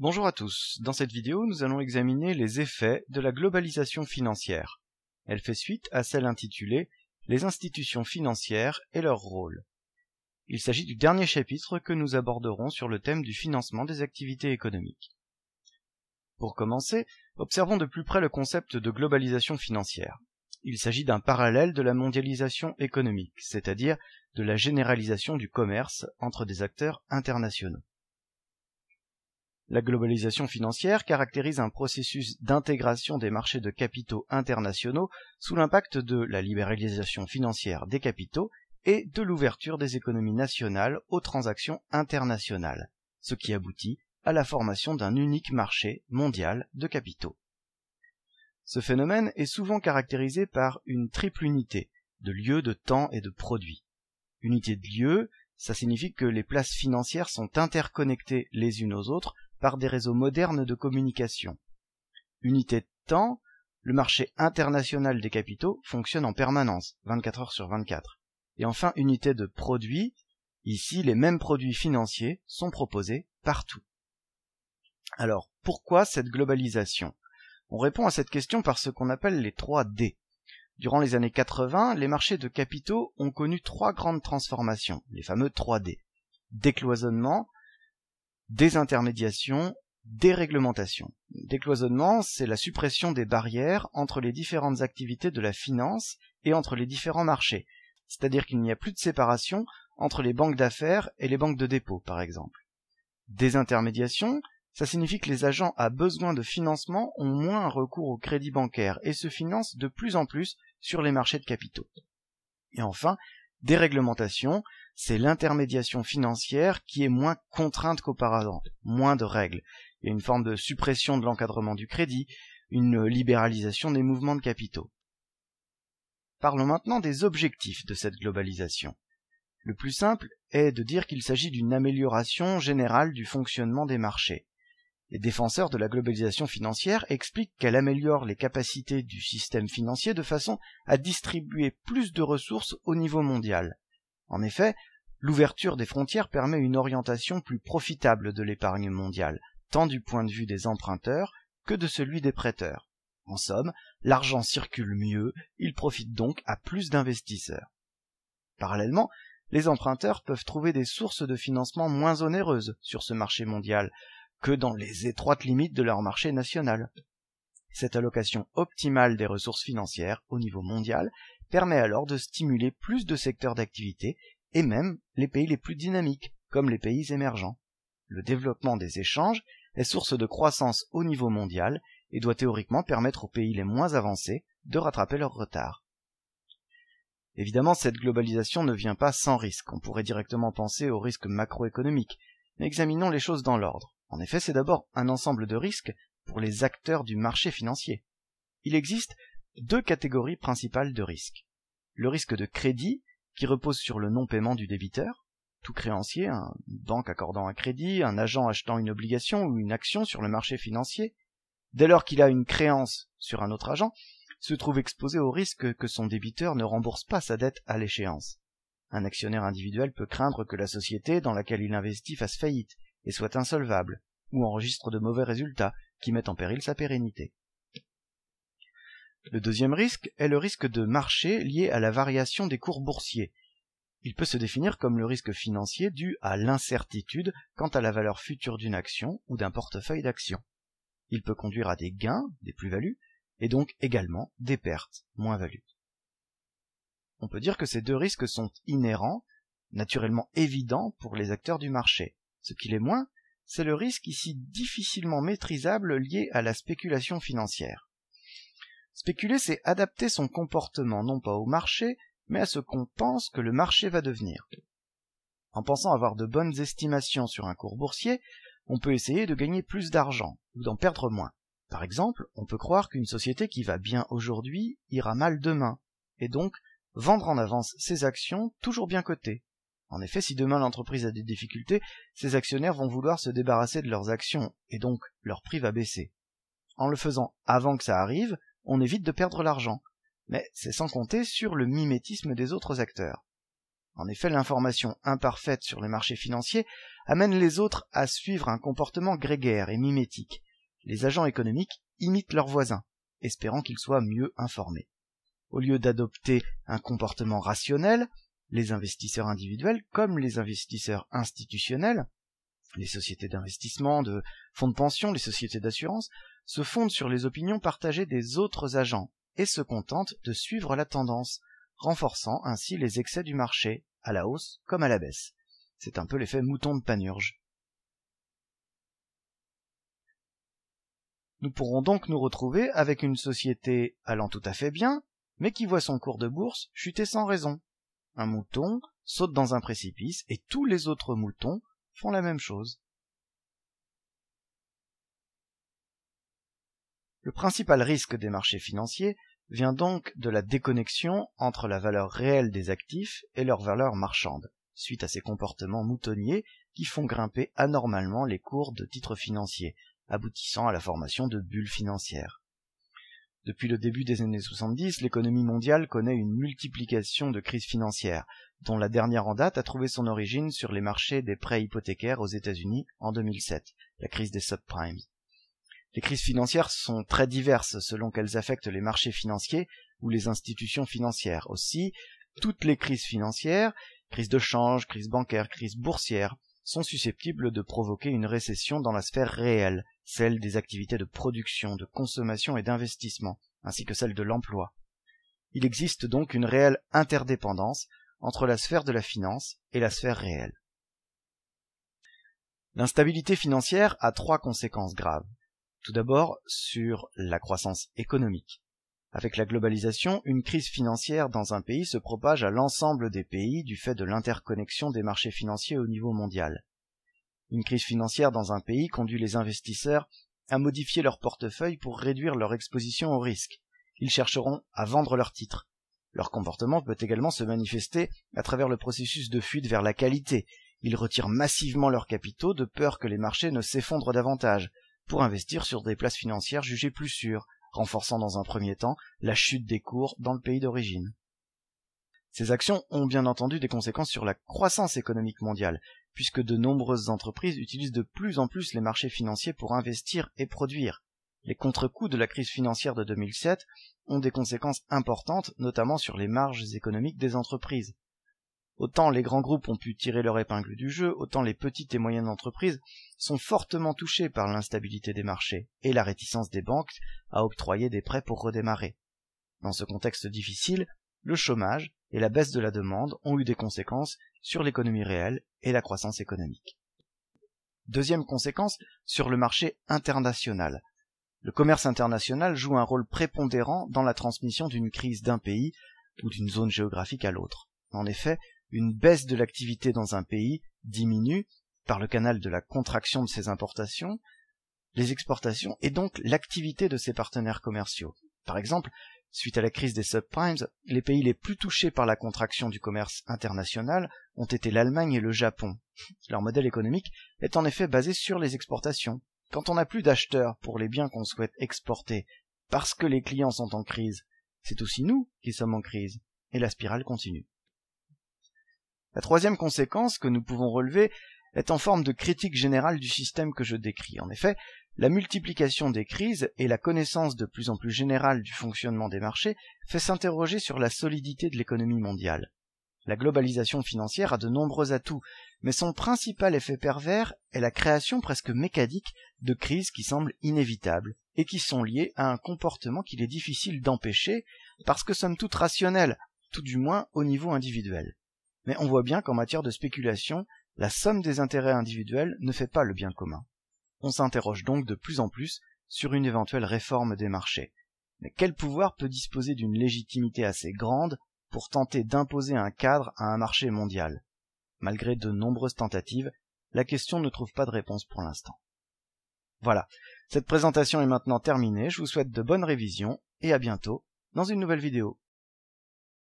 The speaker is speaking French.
Bonjour à tous, dans cette vidéo nous allons examiner les effets de la globalisation financière. Elle fait suite à celle intitulée Les institutions financières et leur rôle. Il s'agit du dernier chapitre que nous aborderons sur le thème du financement des activités économiques. Pour commencer, observons de plus près le concept de globalisation financière. Il s'agit d'un parallèle de la mondialisation économique, c'est-à-dire de la généralisation du commerce entre des acteurs internationaux. La globalisation financière caractérise un processus d'intégration des marchés de capitaux internationaux sous l'impact de la libéralisation financière des capitaux et de l'ouverture des économies nationales aux transactions internationales, ce qui aboutit à la formation d'un unique marché mondial de capitaux. Ce phénomène est souvent caractérisé par une triple unité de lieu, de temps et de produits. Unité de lieu, ça signifie que les places financières sont interconnectées les unes aux autres par des réseaux modernes de communication. Unité de temps, le marché international des capitaux fonctionne en permanence, 24 heures sur 24. Et enfin, unité de produits, ici les mêmes produits financiers sont proposés partout. Alors, pourquoi cette globalisation On répond à cette question par ce qu'on appelle les 3 D. Durant les années 80, les marchés de capitaux ont connu trois grandes transformations, les fameux 3 D. Décloisonnement, désintermédiation, déréglementation. Décloisonnement, c'est la suppression des barrières entre les différentes activités de la finance et entre les différents marchés, c'est-à-dire qu'il n'y a plus de séparation entre les banques d'affaires et les banques de dépôt, par exemple. Désintermédiation, ça signifie que les agents à besoin de financement ont moins recours au crédit bancaire et se financent de plus en plus sur les marchés de capitaux. Et enfin, déréglementation, c'est l'intermédiation financière qui est moins contrainte qu'auparavant, moins de règles. et une forme de suppression de l'encadrement du crédit, une libéralisation des mouvements de capitaux. Parlons maintenant des objectifs de cette globalisation. Le plus simple est de dire qu'il s'agit d'une amélioration générale du fonctionnement des marchés. Les défenseurs de la globalisation financière expliquent qu'elle améliore les capacités du système financier de façon à distribuer plus de ressources au niveau mondial. En effet, l'ouverture des frontières permet une orientation plus profitable de l'épargne mondiale tant du point de vue des emprunteurs que de celui des prêteurs en somme l'argent circule mieux il profite donc à plus d'investisseurs parallèlement les emprunteurs peuvent trouver des sources de financement moins onéreuses sur ce marché mondial que dans les étroites limites de leur marché national. Cette allocation optimale des ressources financières au niveau mondial permet alors de stimuler plus de secteurs d'activité et même les pays les plus dynamiques, comme les pays émergents. Le développement des échanges est source de croissance au niveau mondial et doit théoriquement permettre aux pays les moins avancés de rattraper leur retard. Évidemment, cette globalisation ne vient pas sans risque. On pourrait directement penser aux risques macroéconomiques, mais examinons les choses dans l'ordre. En effet, c'est d'abord un ensemble de risques pour les acteurs du marché financier. Il existe deux catégories principales de risques. Le risque de crédit qui repose sur le non-paiement du débiteur, tout créancier, une banque accordant un crédit, un agent achetant une obligation ou une action sur le marché financier, dès lors qu'il a une créance sur un autre agent, se trouve exposé au risque que son débiteur ne rembourse pas sa dette à l'échéance. Un actionnaire individuel peut craindre que la société dans laquelle il investit fasse faillite et soit insolvable, ou enregistre de mauvais résultats qui mettent en péril sa pérennité. Le deuxième risque est le risque de marché lié à la variation des cours boursiers. Il peut se définir comme le risque financier dû à l'incertitude quant à la valeur future d'une action ou d'un portefeuille d'actions. Il peut conduire à des gains, des plus-values, et donc également des pertes, moins-values. On peut dire que ces deux risques sont inhérents, naturellement évidents pour les acteurs du marché. Ce qui l'est moins, c'est le risque ici difficilement maîtrisable lié à la spéculation financière. Spéculer, c'est adapter son comportement non pas au marché, mais à ce qu'on pense que le marché va devenir. En pensant avoir de bonnes estimations sur un cours boursier, on peut essayer de gagner plus d'argent ou d'en perdre moins. Par exemple, on peut croire qu'une société qui va bien aujourd'hui ira mal demain, et donc vendre en avance ses actions toujours bien cotées. En effet, si demain l'entreprise a des difficultés, ses actionnaires vont vouloir se débarrasser de leurs actions, et donc leur prix va baisser. En le faisant avant que ça arrive, on évite de perdre l'argent, mais c'est sans compter sur le mimétisme des autres acteurs. En effet, l'information imparfaite sur les marchés financiers amène les autres à suivre un comportement grégaire et mimétique. Les agents économiques imitent leurs voisins, espérant qu'ils soient mieux informés. Au lieu d'adopter un comportement rationnel, les investisseurs individuels comme les investisseurs institutionnels, les sociétés d'investissement, de fonds de pension, les sociétés d'assurance, se fondent sur les opinions partagées des autres agents et se contentent de suivre la tendance, renforçant ainsi les excès du marché, à la hausse comme à la baisse. C'est un peu l'effet mouton de panurge. Nous pourrons donc nous retrouver avec une société allant tout à fait bien, mais qui voit son cours de bourse chuter sans raison. Un mouton saute dans un précipice et tous les autres moutons font la même chose. Le principal risque des marchés financiers vient donc de la déconnexion entre la valeur réelle des actifs et leur valeur marchande, suite à ces comportements moutonniers qui font grimper anormalement les cours de titres financiers, aboutissant à la formation de bulles financières. Depuis le début des années 70, l'économie mondiale connaît une multiplication de crises financières, dont la dernière en date a trouvé son origine sur les marchés des prêts hypothécaires aux États-Unis en 2007, la crise des subprimes. Les crises financières sont très diverses selon qu'elles affectent les marchés financiers ou les institutions financières. Aussi, toutes les crises financières, crises de change, crises bancaires, crises boursières, sont susceptibles de provoquer une récession dans la sphère réelle, celle des activités de production, de consommation et d'investissement, ainsi que celle de l'emploi. Il existe donc une réelle interdépendance entre la sphère de la finance et la sphère réelle. L'instabilité financière a trois conséquences graves. Tout d'abord, sur la croissance économique. Avec la globalisation, une crise financière dans un pays se propage à l'ensemble des pays du fait de l'interconnexion des marchés financiers au niveau mondial. Une crise financière dans un pays conduit les investisseurs à modifier leur portefeuille pour réduire leur exposition au risque. Ils chercheront à vendre leurs titres. Leur comportement peut également se manifester à travers le processus de fuite vers la qualité. Ils retirent massivement leurs capitaux de peur que les marchés ne s'effondrent davantage pour investir sur des places financières jugées plus sûres, renforçant dans un premier temps la chute des cours dans le pays d'origine. Ces actions ont bien entendu des conséquences sur la croissance économique mondiale, puisque de nombreuses entreprises utilisent de plus en plus les marchés financiers pour investir et produire. Les contre-coups de la crise financière de 2007 ont des conséquences importantes, notamment sur les marges économiques des entreprises. Autant les grands groupes ont pu tirer leur épingle du jeu, autant les petites et moyennes entreprises sont fortement touchées par l'instabilité des marchés et la réticence des banques à octroyer des prêts pour redémarrer. Dans ce contexte difficile, le chômage et la baisse de la demande ont eu des conséquences sur l'économie réelle et la croissance économique. Deuxième conséquence, sur le marché international. Le commerce international joue un rôle prépondérant dans la transmission d'une crise d'un pays ou d'une zone géographique à l'autre. En effet, une baisse de l'activité dans un pays diminue par le canal de la contraction de ses importations, les exportations et donc l'activité de ses partenaires commerciaux. Par exemple, suite à la crise des subprimes, les pays les plus touchés par la contraction du commerce international ont été l'Allemagne et le Japon. Leur modèle économique est en effet basé sur les exportations. Quand on n'a plus d'acheteurs pour les biens qu'on souhaite exporter parce que les clients sont en crise, c'est aussi nous qui sommes en crise, et la spirale continue. La troisième conséquence que nous pouvons relever est en forme de critique générale du système que je décris. En effet, la multiplication des crises et la connaissance de plus en plus générale du fonctionnement des marchés fait s'interroger sur la solidité de l'économie mondiale. La globalisation financière a de nombreux atouts, mais son principal effet pervers est la création presque mécanique de crises qui semblent inévitables et qui sont liées à un comportement qu'il est difficile d'empêcher parce que sommes toutes rationnelles, tout du moins au niveau individuel mais on voit bien qu'en matière de spéculation, la somme des intérêts individuels ne fait pas le bien commun. On s'interroge donc de plus en plus sur une éventuelle réforme des marchés. Mais quel pouvoir peut disposer d'une légitimité assez grande pour tenter d'imposer un cadre à un marché mondial Malgré de nombreuses tentatives, la question ne trouve pas de réponse pour l'instant. Voilà, cette présentation est maintenant terminée, je vous souhaite de bonnes révisions et à bientôt dans une nouvelle vidéo.